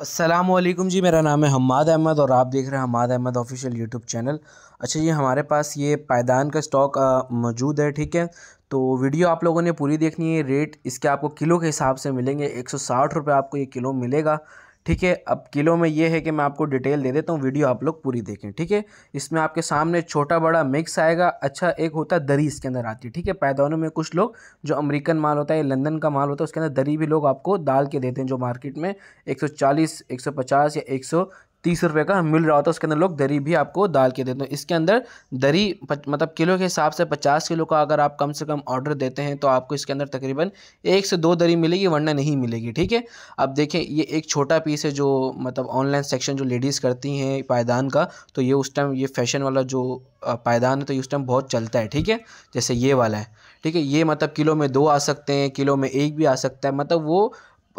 असलम जी मेरा नाम है हमाद अहमद और आप देख रहे हैं Hamad Ahmad official YouTube channel अच्छा जी हमारे पास ये पायदान का स्टॉक मौजूद है ठीक है तो वीडियो आप लोगों ने पूरी देखनी है रेट इसके आपको किलो के हिसाब से मिलेंगे एक सौ आपको ये किलो मिलेगा ठीक है अब किलो में ये है कि मैं आपको डिटेल दे देता हूँ वीडियो आप लोग पूरी देखें ठीक है इसमें आपके सामने छोटा बड़ा मिक्स आएगा अच्छा एक होता है दरी इसके अंदर आती है ठीक है पैदानों में कुछ लोग जो अमेरिकन माल होता है लंदन का माल होता है उसके अंदर दरी भी लोग आपको डाल के देते हैं जो मार्केट में एक सौ या एक तीस रुपये का मिल रहा होता है उसके अंदर लोग दरी भी आपको डाल के देते हैं इसके अंदर दरी मतलब किलो के हिसाब से पचास किलो का अगर आप कम से कम ऑर्डर देते हैं तो आपको इसके अंदर तकरीबन एक से दो दरी मिलेगी वरना नहीं मिलेगी ठीक है अब देखें ये एक छोटा पीस है जो मतलब ऑनलाइन सेक्शन जो लेडीज़ करती हैं पायदान का तो ये उस टाइम ये फैशन वाला जो पायदान है तो ये उस टाइम बहुत चलता है ठीक है जैसे ये वाला है ठीक है ये मतलब किलो में दो आ सकते हैं किलो में एक भी आ सकता है मतलब वो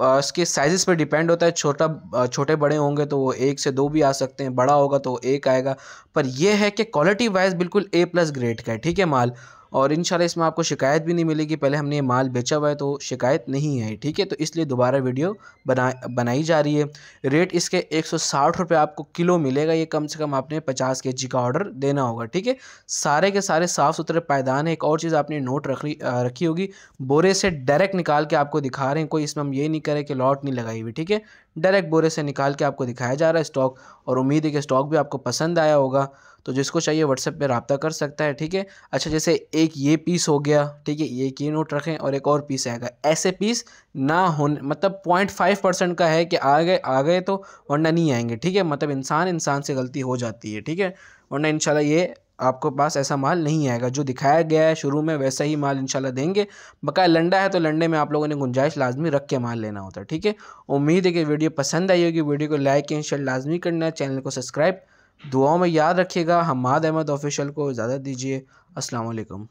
इसके साइज़ पर डिपेंड होता है छोटा छोटे बड़े होंगे तो वो एक से दो भी आ सकते हैं बड़ा होगा तो एक आएगा पर यह है कि क्वालिटी वाइज बिल्कुल ए प्लस ग्रेड का है ठीक है माल और इन इसमें आपको शिकायत भी नहीं मिलेगी पहले हमने ये माल बेचा हुआ है तो शिकायत नहीं है ठीक है तो इसलिए दोबारा वीडियो बना बनाई जा रही है रेट इसके एक सौ आपको किलो मिलेगा ये कम से कम आपने पचास के जी का ऑर्डर देना होगा ठीक है सारे के सारे साफ़ सुथरे पायदान है एक और चीज़ आपने नोट रखी रखी होगी बोरे से डायरेक्ट निकाल के आपको दिखा रहे हैं कोई इसमें हम ये नहीं करें कि लॉट नहीं लगाई हुई ठीक है डायरेक्ट बोरे से निकाल के आपको दिखाया जा रहा है स्टॉक और उम्मीद है कि स्टॉक भी आपको पसंद आया होगा तो जिसको चाहिए व्हाट्सएप पे रबता कर सकता है ठीक है अच्छा जैसे एक ये पीस हो गया ठीक है एक ये नोट रखें और एक और पीस आएगा ऐसे पीस ना हो मतलब पॉइंट फाइव परसेंट का है कि आ गए आ गए तो वरना नहीं आएंगे ठीक है मतलब इंसान इंसान से गलती हो जाती है ठीक है वरना इनशाला ये आपको पास ऐसा माल नहीं आएगा जो दिखाया गया है शुरू में वैसा ही माल इंशाल्लाह देंगे बकाया लंडा है तो लंडे में आप लोगों ने गुंजाइश लाजमी रख के माल लेना होता है ठीक है उम्मीद है कि वीडियो पसंद आई होगी वीडियो को लाइक एंड शेयर लाजमी करना चैनल को सब्सक्राइब दुआओं में याद रखिएगा हमाद अहमद ऑफिशियल को इजाज़त दीजिए असलकम